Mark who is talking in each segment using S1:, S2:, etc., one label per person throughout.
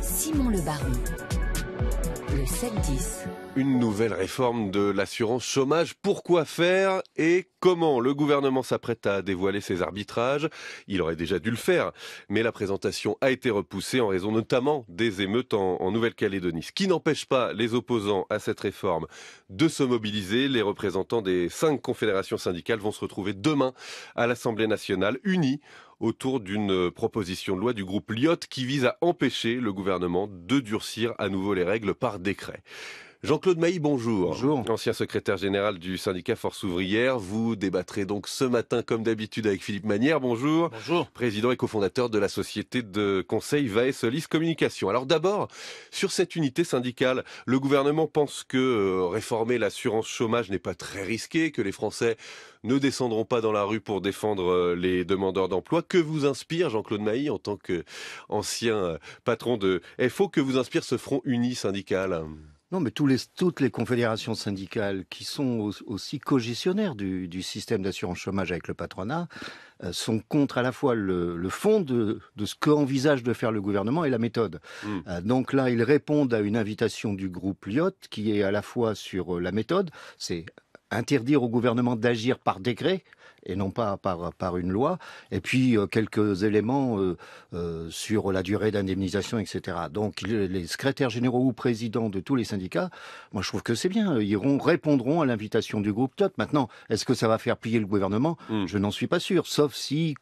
S1: Simon Le le 7-10.
S2: Une nouvelle réforme de l'assurance chômage. Pourquoi faire et comment le gouvernement s'apprête à dévoiler ses arbitrages Il aurait déjà dû le faire, mais la présentation a été repoussée en raison notamment des émeutes en, en Nouvelle-Calédonie. Ce qui n'empêche pas les opposants à cette réforme de se mobiliser. Les représentants des cinq confédérations syndicales vont se retrouver demain à l'Assemblée nationale, unis autour d'une euh, proposition de loi du groupe Lyotte qui vise à empêcher le gouvernement de durcir à nouveau les règles par décret. Jean-Claude Mailly, bonjour. Bonjour. Ancien secrétaire général du syndicat Force ouvrière. Vous débattrez donc ce matin, comme d'habitude, avec Philippe Manière. Bonjour. Bonjour. Président et cofondateur de la société de conseil Vae Solis Communication. Alors d'abord, sur cette unité syndicale, le gouvernement pense que euh, réformer l'assurance chômage n'est pas très risqué, que les Français ne descendront pas dans la rue pour défendre euh, les demandeurs d'emploi. Que vous inspire, Jean-Claude Mailly, en tant qu'ancien euh, patron de
S1: FO, que vous inspire ce
S2: front uni syndical
S1: non, mais toutes les confédérations syndicales qui sont aussi cogestionnaires du, du système d'assurance chômage avec le patronat euh, sont contre à la fois le, fond de, ce qu'envisage de faire le gouvernement et la méthode. Hmm. Euh, donc là, ils répondent à une invitation du groupe Lyot qui est à la fois sur euh, la méthode, c'est interdire au gouvernement d'agir par décret, et non pas par, par une loi. Et puis euh, quelques éléments euh, euh, sur la durée d'indemnisation, etc. Donc les secrétaires généraux ou présidents de tous les syndicats, moi je trouve que c'est bien. Ils répondront à l'invitation du groupe TOT. Maintenant, est-ce que ça va faire plier le gouvernement hmm. Je n'en suis pas sûr, sauf si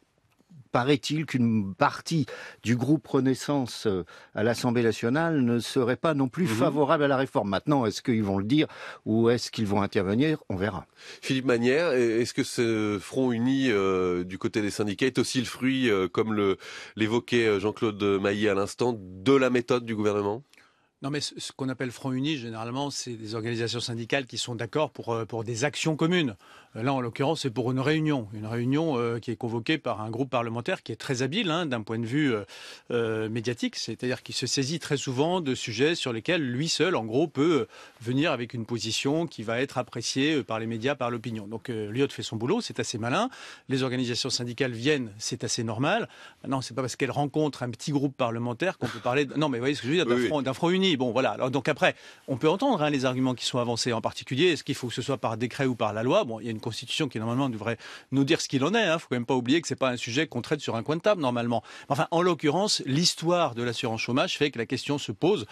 S1: paraît-il qu'une partie du groupe Renaissance euh, à l'Assemblée nationale ne serait pas non plus mhm. favorable à la réforme. Maintenant, est-ce qu'ils vont le dire ou est-ce qu'ils vont intervenir On verra.
S2: Philippe Manière, est-ce que ce front uni euh, du côté des syndicats est aussi le fruit, euh, comme l'évoquait Jean-Claude Mailly à l'instant, de la méthode du gouvernement
S3: non, mais ce, qu'on appelle Front Uni, généralement, c'est des organisations syndicales qui sont d'accord pour, euh, pour des actions communes. Euh, là, en l'occurrence, c'est pour une réunion. Une réunion euh, qui est convoquée par un groupe parlementaire qui est très habile hein, d'un point de vue médiatique, c'est-à-dire qu'il se saisit très souvent de sujets sur lesquels lui seul, en gros, peut venir avec une position qui va être appréciée par les médias, par l'opinion. Donc, euh, Lyot fait son boulot, c'est assez malin. Les organisations syndicales viennent, c'est assez normal. Ah non, c'est pas parce qu'elles rencontrent un petit groupe parlementaire qu'on peut parler. Non, mais vous voyez ce que je veux dire, d'un front, front Uni Bon, voilà. Alors, donc après, on peut entendre hein, les arguments qui sont avancés, en particulier, est-ce qu'il faut que ce soit par décret ou par la loi Bon, il y a une constitution qui, normalement, devrait nous dire ce qu'il en est. Il hein. ne faut quand même pas oublier que ce n'est pas un sujet qu'on traite sur un coin de table, normalement. Enfin, en l'occurrence, l'histoire de l'assurance chômage fait que la question se pose.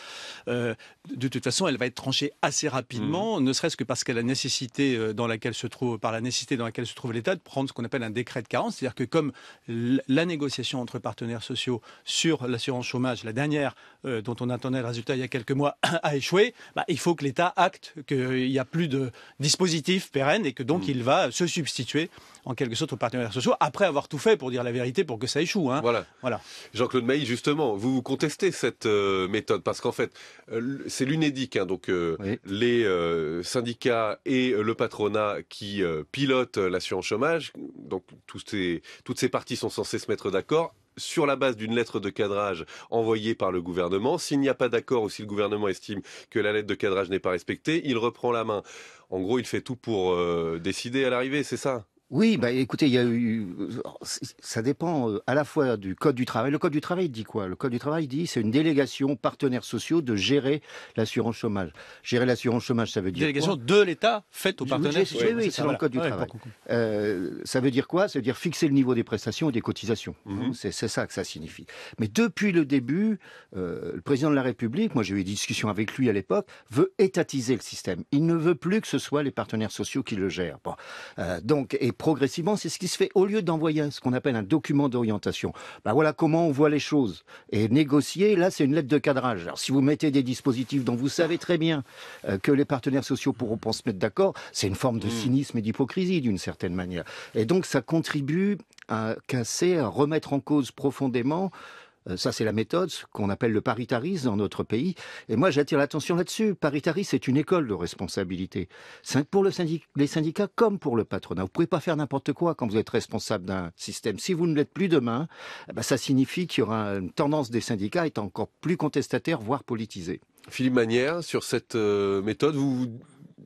S3: Euh, de toute façon, elle va être tranchée assez rapidement, mmh. ne serait-ce que parce que la nécessité euh, dans laquelle se trouve, par la nécessité dans laquelle se trouve l'État de prendre ce qu'on appelle un décret de carence. C'est-à-dire que comme la négociation entre partenaires sociaux sur l'assurance chômage, la dernière euh, dont on attendait le résultat il y a quelques mois, a échoué, bah, il faut que l'État acte qu'il n'y a plus de dispositif pérenne et que donc mm. il va se substituer en quelque sorte aux partenaires sociaux, après avoir tout fait pour dire la vérité pour que ça échoue. Hein. Voilà.
S2: Jean-Claude Mailly, justement, vous contestez cette euh, méthode parce qu'en fait, euh, c'est l'unédique. Hein, donc euh, les syndicats et le patronat qui pilotent l'assurance chômage. Donc ces, toutes ces parties sont censées se mettre d'accord sur la base d'une lettre de cadrage envoyée par le gouvernement. S'il n'y a pas d'accord ou si le gouvernement estime que la lettre de cadrage n'est pas respectée, il reprend la main. En gros, il fait tout pour euh, décider à l'arrivée, c'est ça
S1: oui, bah écoutez, il y a eu, ça dépend euh, à la fois du code du travail. Le code du travail dit quoi Le code du travail dit c'est une délégation partenaires sociaux de gérer l'assurance chômage. Gérer l'assurance chômage, ça veut dire délégation
S3: de l'État faite aux partenaires sociaux. Oui, c'est dans le code du travail.
S1: Euh, ça veut dire quoi Ça veut dire fixer le niveau des prestations et des cotisations. Mhm. Hein, c'est ça que ça signifie. Mais depuis le début, euh, le président de la République, moi j'ai eu des discussions avec lui à l'époque, veut étatiser le système. Il ne veut plus que ce soit les partenaires sociaux qui le gèrent. donc et progressivement, c'est ce qui se fait au lieu d'envoyer ce qu'on appelle un document d'orientation. Bah voilà comment on voit les choses. Et négocier, là, c'est une lettre de cadrage. Alors, si vous mettez des dispositifs dont vous savez très bien euh, que les partenaires sociaux pourront pas se mettre d'accord, c'est une forme de hmm. cynisme et d'hypocrisie, d'une certaine manière. Et donc, ça contribue à casser, à remettre en cause profondément euh, ça, c'est la méthode, qu'on appelle le paritarisme dans notre pays. Et moi, j'attire l'attention là-dessus. Paritarisme, c'est une école de responsabilité. Pour les syndicats comme pour le patronat. Vous ne pouvez pas faire n'importe quoi quand vous êtes responsable d'un système. Si vous ne l'êtes plus demain, eh ben, ça signifie qu'il y aura une tendance des syndicats à être encore plus contestataire, voire politisée.
S2: Philippe Manière, sur cette euh, méthode, vous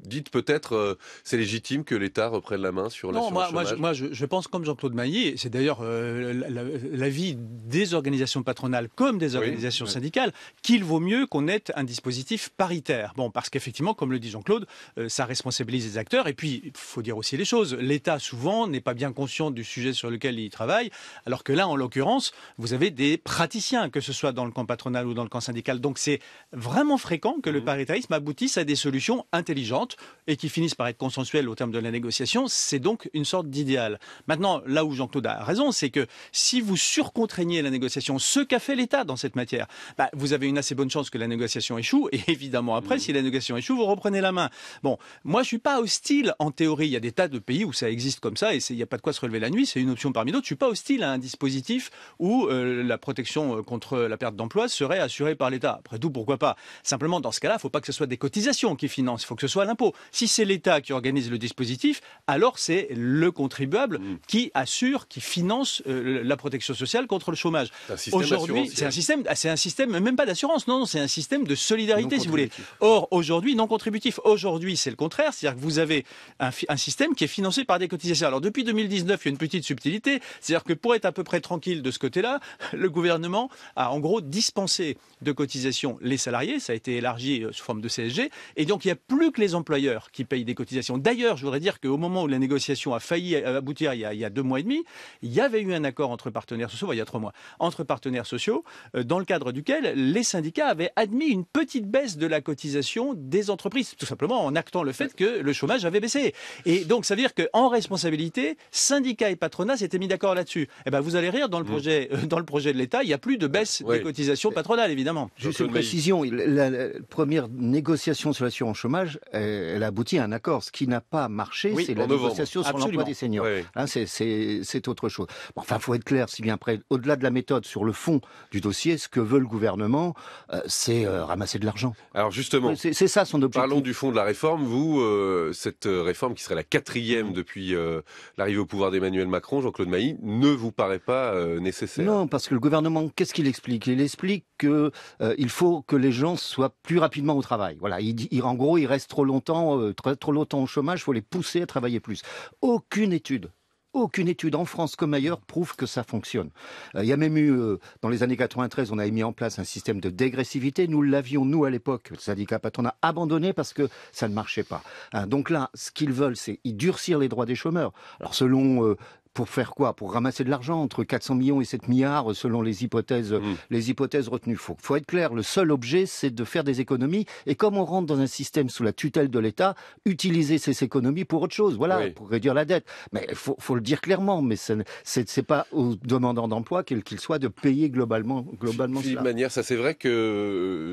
S2: dites peut-être euh, c'est légitime que l'État reprenne la main sur la Non, moi,
S1: je,
S3: pense comme Jean-Claude Maillet, c'est d'ailleurs euh, l'avis des organisations patronales comme des organisations syndicales, qu'il vaut mieux qu'on ait un dispositif paritaire. Bon, parce qu'effectivement, comme le dit Jean-Claude, euh, ça responsabilise les acteurs. Et puis, il faut dire aussi les choses. L'État, souvent, n'est pas bien conscient du sujet sur lequel il travaille, alors que là, en l'occurrence, vous avez des praticiens, que ce soit dans le camp patronal ou dans le camp syndical. Donc, c'est vraiment fréquent que le mmh. paritarisme aboutisse à des solutions intelligentes et qui finissent par être consensuelles au terme de la négociation, c'est donc une sorte d'idéal. Maintenant, là où Jean-Claude a raison, c'est que si vous surcontraignez la négociation, ce qu'a fait l'État dans cette matière, bah, vous avez une assez bonne chance que la négociation échoue. Et évidemment, après, si la négociation échoue, vous reprenez la main. Bon, moi, je suis pas hostile en théorie. Il y a des tas de pays où ça existe comme ça et il n'y a pas de quoi se relever la nuit. C'est une option parmi d'autres. Je suis pas hostile à un dispositif où euh, la protection euh, contre la perte d'emploi serait assurée par l'État. Après tout, pourquoi pas Simplement, dans ce cas-là, il ne faut pas que ce soit des cotisations qui financent. Il faut que ce soit l'impôt si c'est l'État qui organise le dispositif, alors c'est le contribuable hmm. qui assure, qui finance euh, la protection sociale contre le chômage. Aujourd'hui, c'est un système, ah, c'est un système même pas d'assurance, non, c'est un système de solidarité, si vous voulez. Or, aujourd'hui, non contributif. Aujourd'hui, c'est le contraire, c'est-à-dire que vous avez un, un, système qui est financé par des cotisations. Alors, depuis 2019, il y a une petite subtilité, c'est-à-dire que pour être à peu près tranquille de ce côté-là, le gouvernement a en gros dispensé de cotisations les salariés, ça a été élargi euh, sous forme de CSG, et donc il n'y a plus que les employés qui payent des cotisations. D'ailleurs, je voudrais dire qu'au moment où la négociation a failli aboutir il y a, deux mois et demi, il y avait eu un accord entre partenaires sociaux, il y a trois mois, entre partenaires sociaux, euh, dans le cadre duquel les syndicats avaient admis une petite baisse de la cotisation des entreprises, tout simplement en actant le fait que le chômage avait baissé. Et donc, ça veut dire qu'en responsabilité, syndicats et patronat s'étaient mis d'accord là-dessus. Eh bien, vous allez rire, dans le mm. projet, euh, dans le projet de l'État, il n'y a plus de baisse des cotisations patronales, évidemment. Juste une précision,
S1: la, première négociation sur l'assurance chômage, euh, elle aboutit à un accord. Ce qui n'a pas marché, c'est la négociation sur l'emploi des seniors. Hein, c'est autre chose. Enfin, enfin, faut être clair, si bien après, au-delà de la méthode, sur le fond du dossier, ce que veut le gouvernement, euh, c'est euh, ramasser de l'argent. Alors justement, c'est ça son objectif. Parlons du fond de
S2: la réforme. Vous, euh, cette réforme qui serait la quatrième depuis l'arrivée au pouvoir d'Emmanuel
S1: Macron, Jean-Claude Mailly, ne vous paraît pas nécessaire Non, parce que le gouvernement, qu'est-ce qu'il explique Il explique qu'il faut que les gens soient plus rapidement au travail. Voilà, il, en gros, il reste trop longtemps euh, trop longtemps au chômage, il faut les pousser à travailler plus. Aucune étude aucune étude en France comme ailleurs prouve que ça fonctionne. Euh, il y a même eu, euh, dans les années 93, on a mis en place un système de dégressivité. Nous l'avions, nous, à l'époque, le syndicat patronat, abandonné parce que ça ne marchait pas. Hein, donc là, ce qu'ils veulent, c'est y durcir les droits des chômeurs. Alors selon pour faire quoi Pour ramasser de l'argent entre 400 millions et 7 milliards selon les hypothèses, hmm. les hypothèses retenues. Faut, faut être clair, le seul objet c'est de faire des économies et comme on rentre dans un système sous la tutelle de l'État, utiliser ces économies pour autre chose, voilà, pour réduire la dette. Mais faut, faut le dire clairement, mais c'est pas aux demandeurs d'emploi, quel qu'il soit, de payer globalement, globalement toute
S2: manière, ça c'est vrai que,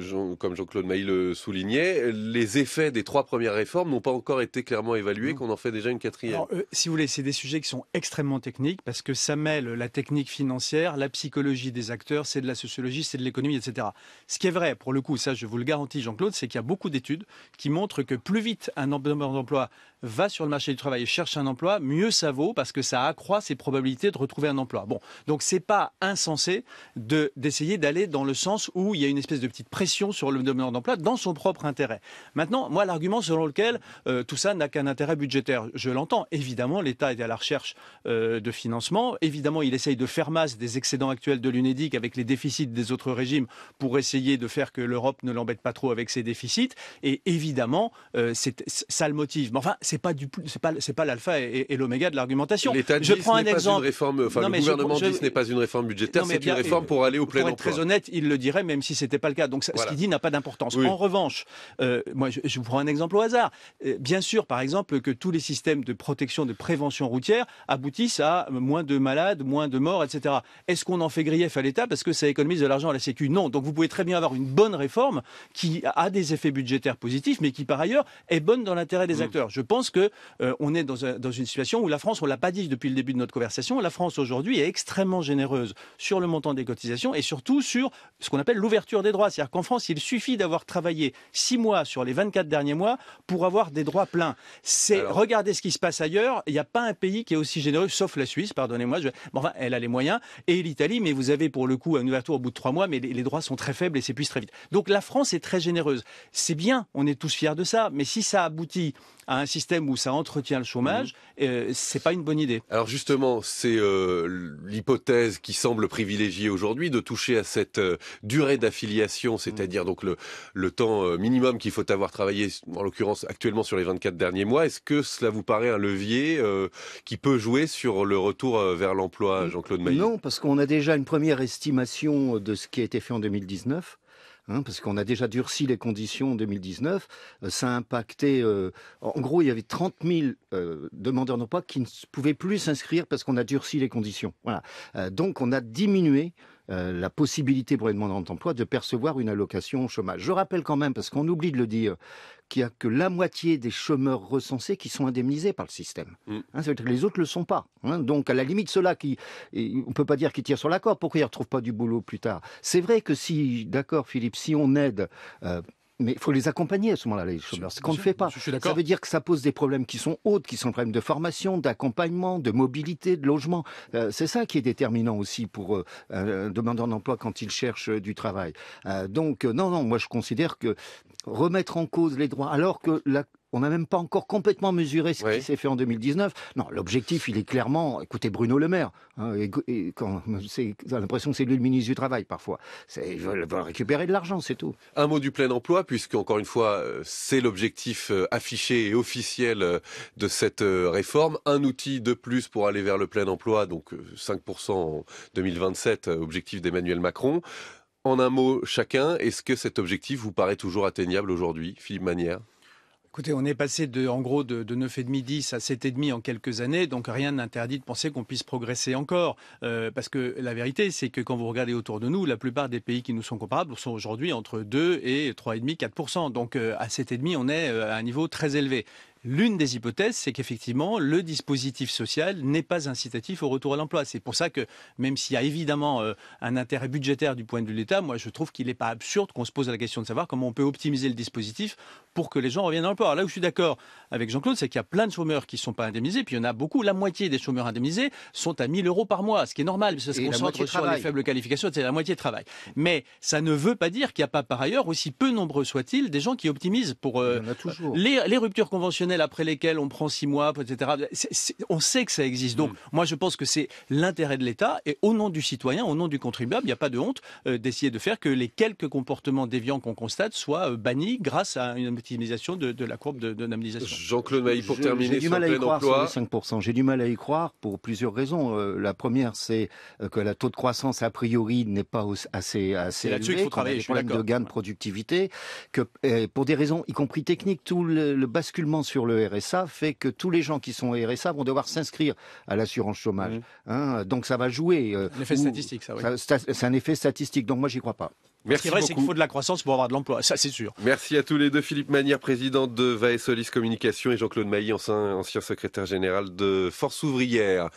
S2: euh, comme Jean-Claude Mailly le soulignait, les effets des trois premières réformes n'ont pas encore été clairement évalués, qu'on en fait déjà une quatrième.
S3: Euh, si vous voulez, c'est des sujets qui sont extrêmement technique parce que ça mêle la technique financière, la psychologie des acteurs, c'est de la sociologie, c'est de l'économie, etc. Ce qui est vrai, pour le coup, ça je vous le garantis Jean-Claude, c'est qu'il y a beaucoup d'études qui montrent que plus vite un demandeur d'emploi va sur le marché du travail et cherche un emploi, mieux ça vaut parce que ça accroît ses probabilités de retrouver un emploi. Bon, donc c'est pas insensé de d'essayer d'aller dans le sens où il y a une espèce de petite pression sur le demandeur d'emploi dans son propre intérêt. Maintenant, moi l'argument selon lequel euh, tout ça n'a qu'un intérêt budgétaire, je l'entends. Évidemment, l'État est à la recherche euh, euh, de financement. Évidemment, il essaye de faire masse des excédents actuels de l'UNEDIC avec les déficits des autres régimes pour essayer de faire que l'Europe ne l'embête pas trop avec ses déficits. Et évidemment, euh, ça le motive. Mais enfin, c'est pas du c'est pas c'est pas l'alpha et, l'oméga de l'argumentation. je prends un exemple. le gouvernement je, je, ce n'est pas une réforme budgétaire, c'est une réforme pour aller au plein emploi. Pour être très honnête, il le dirait même si c'était pas le cas. Donc ce qu'il dit n'a pas d'importance. En revanche, euh, moi, je, vous prends un exemple au hasard. bien sûr, par exemple, que tous les systèmes de protection de prévention routière aboutissent à moins de malades, moins de morts, etc. Est-ce qu'on en fait grief à l'État parce que ça économise de l'argent à la Sécu Non. Donc vous pouvez très bien avoir une bonne réforme qui a des effets budgétaires positifs, mais qui par ailleurs est bonne dans l'intérêt des mm. acteurs. Je pense que euh, on est dans, une situation où la France, on l'a pas dit depuis le début de notre conversation, la France aujourd'hui est extrêmement généreuse sur le montant des cotisations et surtout sur ce qu'on appelle l'ouverture des droits. C'est-à-dire qu'en France, il suffit d'avoir travaillé 6 mois sur les 24 derniers mois pour avoir des droits pleins. C'est regardez ce qui se passe ailleurs. Il n'y a pas un pays qui est aussi généreux sauf la Suisse, pardonnez-moi. elle a les moyens, et l'Italie, mais vous avez pour le coup une ouverture au bout de trois mois, mais les droits sont très faibles et s'épuisent très vite. Donc la France est très généreuse. C'est bien, on est tous fiers de ça, mais si ça aboutit à un système où ça entretient le chômage,
S2: ce mhm. euh, n'est c'est pas une bonne idée. Alors justement, c'est euh, l'hypothèse qui semble privilégiée aujourd'hui de toucher à cette euh, durée d'affiliation, mhm. c'est-à-dire donc le, temps minimum qu'il faut avoir travaillé, en l'occurrence actuellement sur les 24 derniers mois. Est-ce que cela vous paraît un levier qui peut jouer sur le retour vers l'emploi, Jean-Claude Maillot Non,
S1: parce qu'on a déjà une première estimation de ce qui a été fait en 2019. Hein, parce qu'on a déjà durci les conditions en 2019. Euh, ça a impacté. Euh, en gros, il y avait 30 000 euh, demandeurs d'emploi qui ne pouvaient plus s'inscrire parce qu'on a durci les conditions. donc, on a diminué euh, la possibilité pour les demandeurs d'emploi de percevoir une allocation au chômage. Je rappelle quand même, parce qu'on oublie de le dire, qu'il n'y a que la moitié des chômeurs recensés qui sont indemnisés par le système. Mm. Hein, les autres ne le sont pas. Hein, donc, à la limite, ceux-là on ne peut pas dire qu'ils tirent sur la corde. Pourquoi ils ne retrouvent pas du boulot plus tard C'est vrai que si, d'accord, Philippe, si on aide euh, mais il faut les accompagner à ce moment-là, les chômeurs. Ce qu'on ne fait pas. ça veut dire que ça pose des problèmes qui sont autres, qui sont des problèmes de formation, d'accompagnement, de mobilité, de logement. Euh, c'est ça qui est déterminant aussi pour euh, un demandeur d'emploi quand il cherche euh, du travail. donc, non, non, moi je considère que remettre en cause les droits, alors que la, on n'a même pas encore complètement mesuré ce qui s'est fait en 2019. Non, l'objectif, il est clairement, écoutez Bruno Le Maire, hein, c'est a l'impression que c'est lui le ministre du Travail parfois. Ils veulent, récupérer de l'argent, c'est tout.
S2: Un mot du plein emploi, puisque encore une fois, euh, c'est l'objectif euh, affiché et officiel euh, de cette réforme. Un outil de plus pour aller vers le plein emploi, donc 5% en 2027, objectif d'Emmanuel Macron. En un mot chacun, est-ce que cet objectif vous paraît toujours atteignable aujourd'hui, Philippe Manière
S3: Écoutez, on est passé de, en gros de, de 9,5-10 à 7,5 en quelques années, donc rien n'interdit de penser qu'on puisse progresser encore. Euh, parce que la vérité, c'est que quand vous regardez autour de nous, la plupart des pays qui nous sont comparables sont aujourd'hui entre 2 et 3,5-4%. Donc euh, sept à 7,5, on est euh, à un niveau très élevé. L'une des hypothèses, c'est qu'effectivement, le dispositif social n'est pas incitatif au retour à l'emploi. C'est pour ça que, même s'il y a évidemment euh, un intérêt budgétaire du point de vue de l'État, moi, je trouve qu'il n'est pas absurde qu'on se pose la question de savoir comment on peut optimiser le dispositif pour que les gens reviennent à l'emploi. là où je suis d'accord avec Jean-Claude, c'est qu'il y a plein de chômeurs qui ne sont pas indemnisés, puis il y en a beaucoup. La moitié des chômeurs indemnisés sont à 1000 euros par mois, ce qui est normal, parce que se concentre sur les faibles qualifications, c'est la moitié de travail. Mais ça ne veut pas dire qu'il n'y a pas, par ailleurs, aussi peu nombreux soient-ils, des gens qui optimisent pour euh, les, les ruptures conventionnelles après lesquels on prend six mois, etc. on sait que ça existe. Donc, mm. moi, je pense que c'est l'intérêt de l'État et au nom du citoyen, au nom du contribuable, il n'y a pas de honte euh, d'essayer de faire que les quelques comportements déviants qu'on constate soient euh, bannis grâce à une optimisation de, la courbe de,
S2: De, Jean-Claude Mailly, pour je, terminer sur le croire emploi.
S1: J'ai du mal à y croire pour plusieurs raisons. Euh, la première, c'est que la taux de croissance a priori n'est pas assez assez élevé. Il faut travailler. Je suis de gain de productivité. Que pour des raisons, y compris techniques, tout le, le basculement sur sur le RSA fait que tous les gens qui sont au RSA vont devoir s'inscrire à l'assurance chômage. Mhm. Hein, donc ça va jouer. Euh, un effet statistique, ça, C'est un effet statistique, donc moi j'y crois pas. Merci Ce qui vrai, c'est qu'il faut de la croissance pour avoir de l'emploi, ça c'est sûr.
S2: Merci à tous les deux. Philippe Manière, président de Solis Communication et Jean-Claude Mailly, ancien, ancien secrétaire général de Force Ouvrière.